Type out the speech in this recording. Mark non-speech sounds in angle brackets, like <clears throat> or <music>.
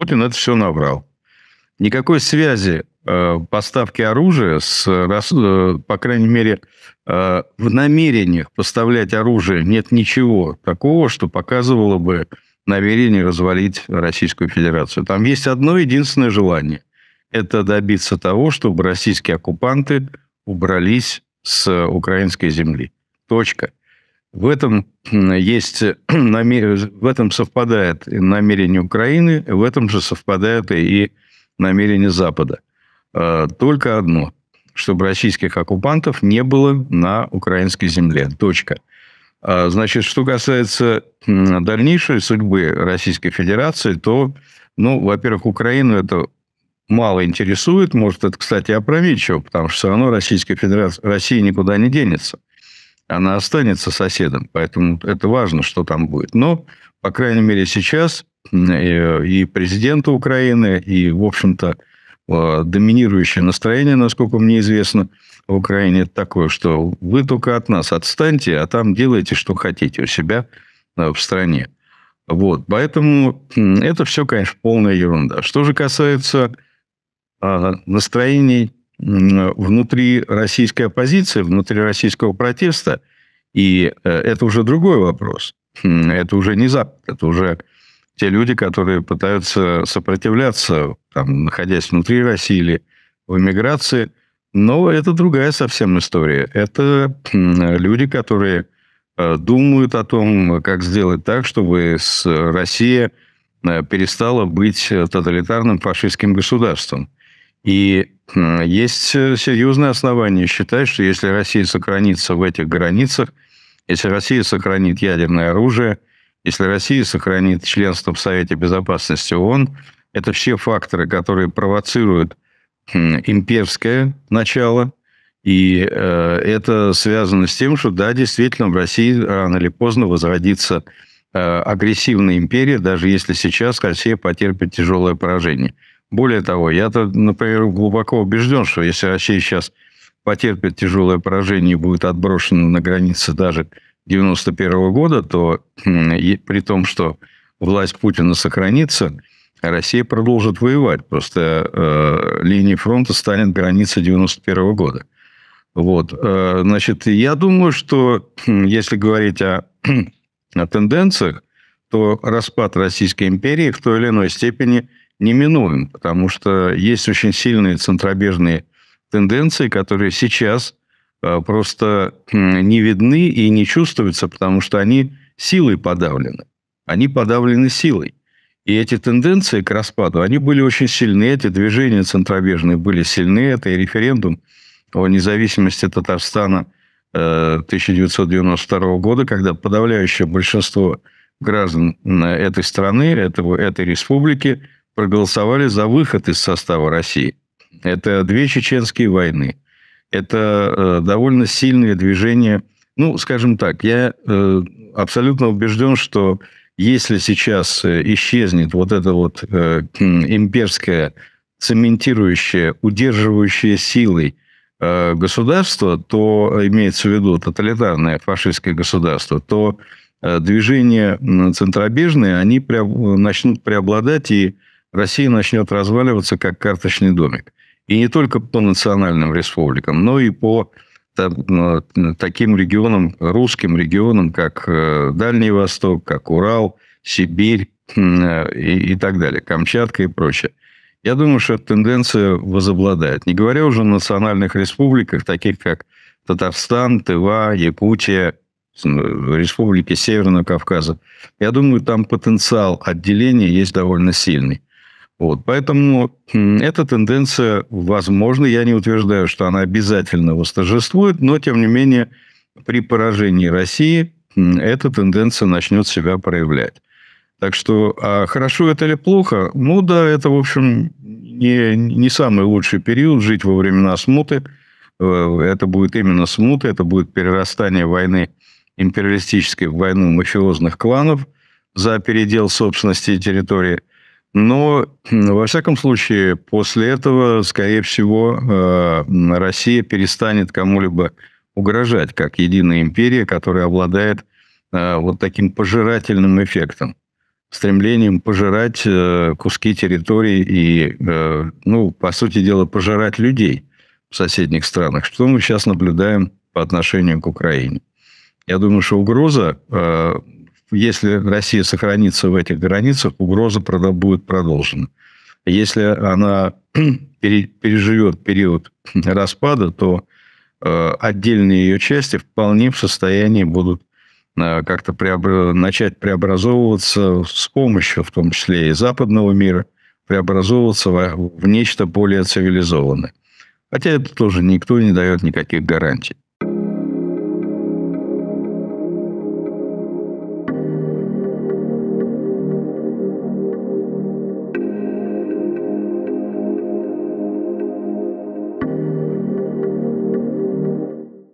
Путин это все набрал. Никакой связи э, поставки оружия с, э, по крайней мере, э, в намерениях поставлять оружие нет ничего такого, что показывало бы намерение развалить Российскую Федерацию. Там есть одно единственное желание. Это добиться того, чтобы российские оккупанты убрались с украинской земли. Точка. В этом есть э, <clears throat> в этом совпадает и намерение Украины, в этом же совпадает и намерение Запада. А, только одно, чтобы российских оккупантов не было на украинской земле. Точка. А, значит, что касается дальнейшей судьбы Российской Федерации, то, ну, во-первых, Украину это мало интересует. Может, это, кстати, опрометчиво, потому что все равно Российская Федерация, Россия никуда не денется – она останется соседом. Поэтому это важно, что там будет. Но, по крайней мере, сейчас э, и президента Украины, и, в общем-то, э, доминирующее настроение, насколько мне известно, в Украине такое, что вы только от нас отстаньте, а там делайте, что хотите у себя э, в стране. Вот, поэтому это все, конечно, полная ерунда. Что же касается а, настроений внутри российской оппозиции, внутри российского протеста, и э, это уже другой вопрос. Хм, это уже не Запад, это уже те люди, которые пытаются сопротивляться, там, находясь внутри России или в эмиграции. Но это другая совсем история. Это люди, которые э, думают о том, как сделать так, чтобы Россия э, перестала быть тоталитарным фашистским государством. И есть э, серьезные основания считать, что если Россия сохранится в этих границах, если Россия сохранит ядерное оружие, если Россия сохранит членство в Совете Безопасности ООН, это все факторы, которые провоцируют имперское начало. И э, это связано с тем, что да, действительно, в России рано или поздно возродится э, агрессивная империя, даже если сейчас Россия потерпит тяжелое поражение. Более того, я-то, например, глубоко убежден, что если Россия сейчас потерпит тяжелое поражение и будет отброшена на границы даже 91 -го года, то при том, что власть Путина сохранится, Россия продолжит воевать. Просто э, линии фронта станет граница 91 -го года. Вот. Э, значит, я думаю, что если говорить о, <clears throat> о тенденциях, то распад Российской империи в той или иной степени – неминуем, потому что есть очень сильные центробежные тенденции, которые сейчас э, просто не видны и не чувствуются, потому что они силой подавлены. Они подавлены силой. И эти тенденции к распаду, они были очень сильны, эти движения центробежные были сильны. Это и референдум о независимости Татарстана 1992 э, года, когда подавляющее большинство граждан этой страны, этого, этой республики – проголосовали за выход из состава России. Это две чеченские войны. Это э, довольно сильное движение. Ну, скажем так, я э, абсолютно убежден, что если сейчас э, исчезнет вот эта вот имперская цементирующая, удерживающая силой государство, то имеется в виду тоталитарное фашистское государство, то движения центробежные, они начнут преобладать, и Россия начнет разваливаться как карточный домик. И не только по национальным республикам, но и по там, э, таким регионам, русским регионам, как э, Дальний Восток, как Урал, Сибирь э, и, и так далее, Камчатка и прочее. Я думаю, что эта тенденция возобладает. Не говоря уже о национальных республиках, таких как Татарстан, Тыва, Якутия, республики Северного Кавказа. Я думаю, там потенциал отделения есть довольно сильный. Вот, поэтому эта тенденция, возможно, я не утверждаю, что она обязательно восторжествует, но, тем не менее, при поражении России эта тенденция начнет себя проявлять. Так что, а хорошо это или плохо? Ну да, это, в общем, не, не самый лучший период жить во времена смуты. Э, это будет именно смута, это будет перерастание войны, империалистической в войну мафиозных кланов за передел собственности и территории – но, ну, во всяком случае, после этого, скорее всего, э, Россия перестанет кому-либо угрожать, как единая империя, которая обладает э, вот таким пожирательным эффектом, стремлением пожирать э, куски территории и, ну, по сути дела, пожирать людей в соседних странах, что мы сейчас наблюдаем по отношению к Украине. Я думаю, что угроза если Россия сохранится в этих границах, угроза будет продолжена. Если она <clears throat> переживет период <clears throat> распада, то э, отдельные ее части вполне в состоянии будут э, как-то преобра... начать преобразовываться с помощью, в том числе и западного мира, преобразовываться в, в нечто более цивилизованное. Хотя это тоже никто не дает никаких гарантий.